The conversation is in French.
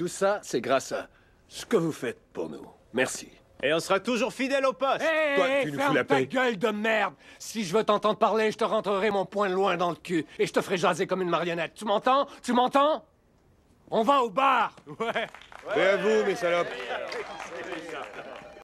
Tout ça, c'est grâce à ce que vous faites pour nous. Merci. Et on sera toujours fidèles au poste. Toi, tu nous fous la ta gueule de merde. Si je veux t'entendre parler, je te rentrerai mon poing loin dans le cul et je te ferai jaser comme une marionnette. Tu m'entends Tu m'entends On va au bar. Ouais. C'est à vous, mes salopes.